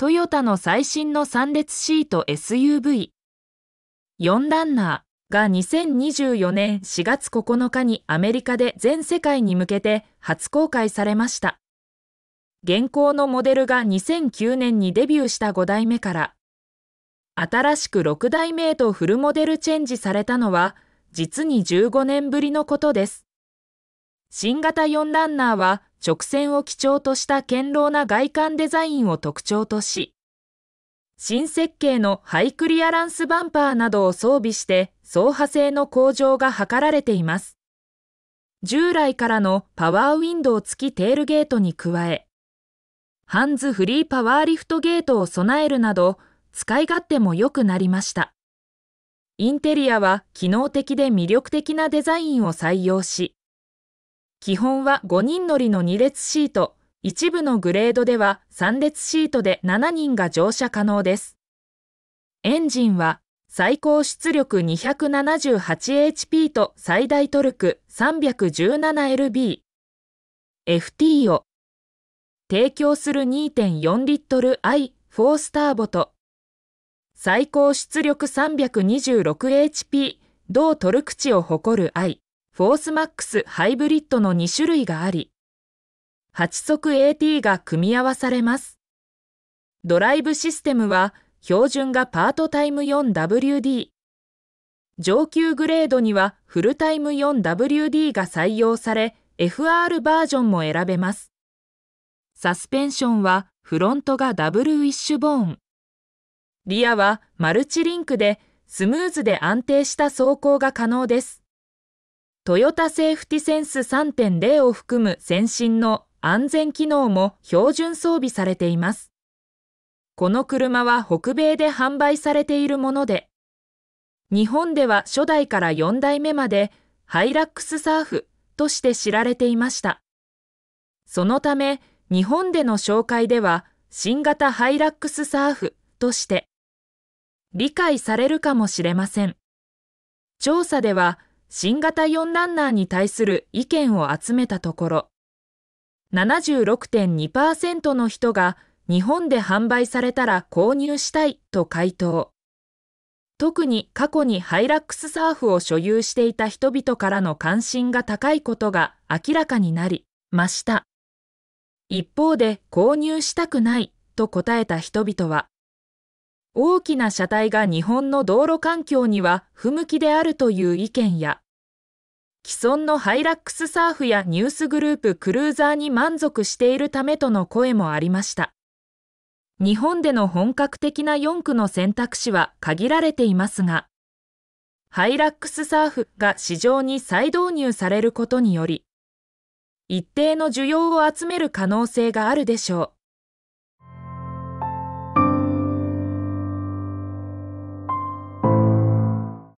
トヨタの最新の3列シート SUV、4ランナーが2024年4月9日にアメリカで全世界に向けて初公開されました。現行のモデルが2009年にデビューした5代目から、新しく6代目へとフルモデルチェンジされたのは、実に15年ぶりのことです。新型4ランナーは直線を基調とした堅牢な外観デザインを特徴とし、新設計のハイクリアランスバンパーなどを装備して走破性の向上が図られています。従来からのパワーウィンドウ付きテールゲートに加え、ハンズフリーパワーリフトゲートを備えるなど、使い勝手も良くなりました。インテリアは機能的で魅力的なデザインを採用し、基本は5人乗りの2列シート、一部のグレードでは3列シートで7人が乗車可能です。エンジンは最高出力 278HP と最大トルク 317LB。FT を提供する2.4リットル i 4スターボと最高出力 326HP 同トルク値を誇る i フォースマックスハイブリッドの2種類があり、8速 AT が組み合わされます。ドライブシステムは標準がパートタイム 4WD、上級グレードにはフルタイム 4WD が採用され、FR バージョンも選べます。サスペンションはフロントがダブルウィッシュボーン。リアはマルチリンクでスムーズで安定した走行が可能です。トヨタセーフティセンス3.0を含む先進の安全機能も標準装備されています。この車は北米で販売されているもので、日本では初代から4代目までハイラックスサーフとして知られていました。そのため、日本での紹介では新型ハイラックスサーフとして理解されるかもしれません。調査では新型4ランナーに対する意見を集めたところ、76.2%の人が日本で販売されたら購入したいと回答。特に過去にハイラックスサーフを所有していた人々からの関心が高いことが明らかになりました。一方で購入したくないと答えた人々は大きな車体が日本の道路環境には不向きであるという意見や、既存のハイラックスサーフやニュースグループクルーザーに満足しているためとの声もありました。日本での本格的な4区の選択肢は限られていますが、ハイラックスサーフが市場に再導入されることにより、一定の需要を集める可能性があるでしょう。